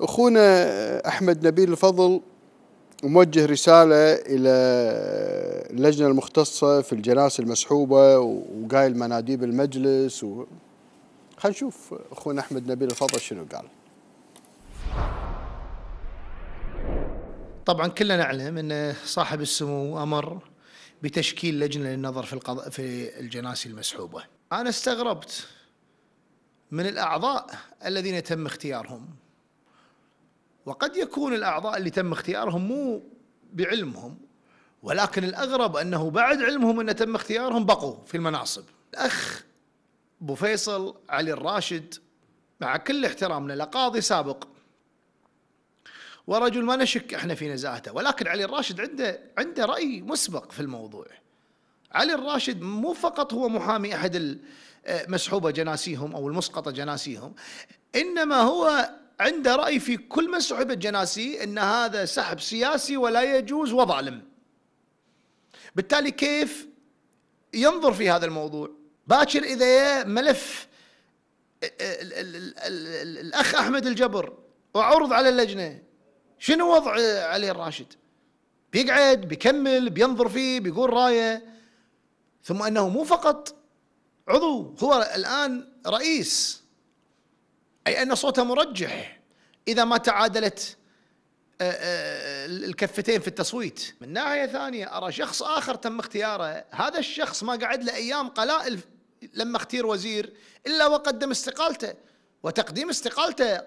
أخونا أحمد نبيل الفضل موجه رسالة إلى اللجنة المختصة في الجناس المسحوبة وقايل مناديب المجلس و... خلينا نشوف أخونا أحمد نبيل الفضل شنو قال طبعا كلنا نعلم أن صاحب السمو أمر بتشكيل لجنة للنظر في, القضاء في الجناسي المسحوبة أنا استغربت من الأعضاء الذين تم اختيارهم وقد يكون الأعضاء اللي تم اختيارهم مو بعلمهم ولكن الأغرب أنه بعد علمهم أن تم اختيارهم بقوا في المناصب الأخ أبو فيصل علي الراشد مع كل احترامنا لقاضي سابق ورجل ما نشك احنا في نزاهته ولكن علي الراشد عنده عنده راي مسبق في الموضوع علي الراشد مو فقط هو محامي احد آه، مسحوبه جناسيهم او المسقطه جناسيهم انما هو عنده رأي في كل من سحب الجناسي أن هذا سحب سياسي ولا يجوز وظالم بالتالي كيف ينظر في هذا الموضوع باكر إذا ملف الأخ أحمد الجبر وعرض على اللجنة شنو وضع علي الراشد بيقعد بيكمل بينظر فيه بيقول رايه ثم انه مو فقط عضو هو الان رئيس أي أن صوته مرجح إذا ما تعادلت آه، آه، الكفتين في التصويت من ناحية ثانية أرى شخص آخر تم اختياره هذا الشخص ما قعد له أيام قلائل لما اختير وزير إلا وقدم استقالته وتقديم استقالته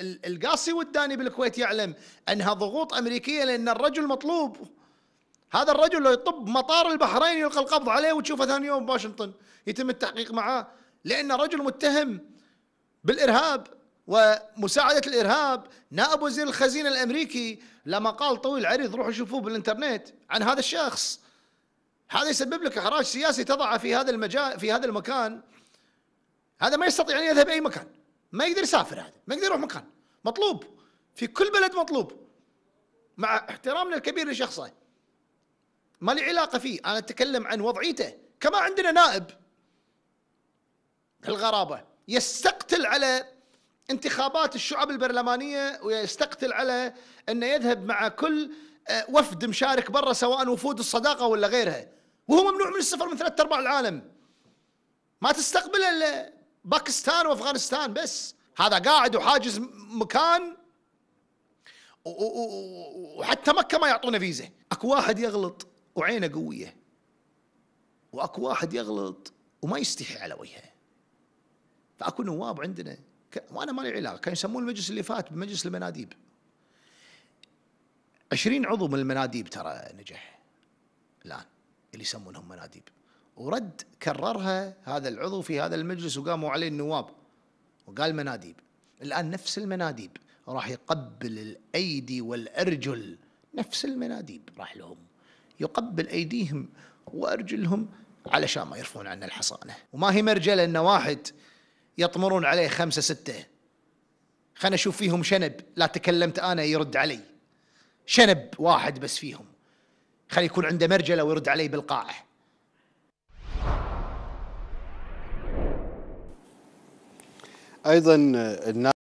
القاصي والداني بالكويت يعلم أنها ضغوط أمريكية لأن الرجل مطلوب هذا الرجل لو يطب مطار البحرين يلقى القبض عليه وتشوفه ثاني يوم بواشنطن يتم التحقيق معاه لأن رجل متهم بالارهاب ومساعده الارهاب نائب وزير الخزينه الامريكي لما قال طويل عريض روحوا شوفوه بالانترنت عن هذا الشخص هذا يسبب لك احراج سياسي تضعه في هذا المجال في هذا المكان هذا ما يستطيع ان يذهب اي مكان ما يقدر يسافر هذا ما يقدر يروح مكان مطلوب في كل بلد مطلوب مع احترامنا الكبير لشخصه ما لي علاقه فيه انا اتكلم عن وضعيته كما عندنا نائب الغرابه يستقتل على انتخابات الشعب البرلمانية ويستقتل على أن يذهب مع كل آه، وفد مشارك برا سواء وفود الصداقة ولا غيرها وهو ممنوع من السفر من ثلاثة أرباع العالم ما تستقبل إلا باكستان وأفغانستان بس هذا قاعد وحاجز مكان وحتى مكة ما يعطونا فيزا أكو واحد يغلط وعينه قوية وأكو واحد يغلط وما يستحي على وجهه فاكو نواب عندنا وانا مالي علاقه كانوا يسمون المجلس اللي فات بمجلس المناديب 20 عضو من المناديب ترى نجح الان اللي يسمونهم مناديب ورد كررها هذا العضو في هذا المجلس وقاموا عليه النواب وقال مناديب الان نفس المناديب راح يقبل الايدي والارجل نفس المناديب راح لهم يقبل ايديهم وارجلهم علشان ما يرفعون عنا الحصانه وما هي مرجله ان واحد يطمرون عليه خمسة ستة خلنا أشوف فيهم شنب لا تكلمت أنا يرد علي شنب واحد بس فيهم خلي يكون عنده مرجله ويرد علي بالقاعه ايضا الناس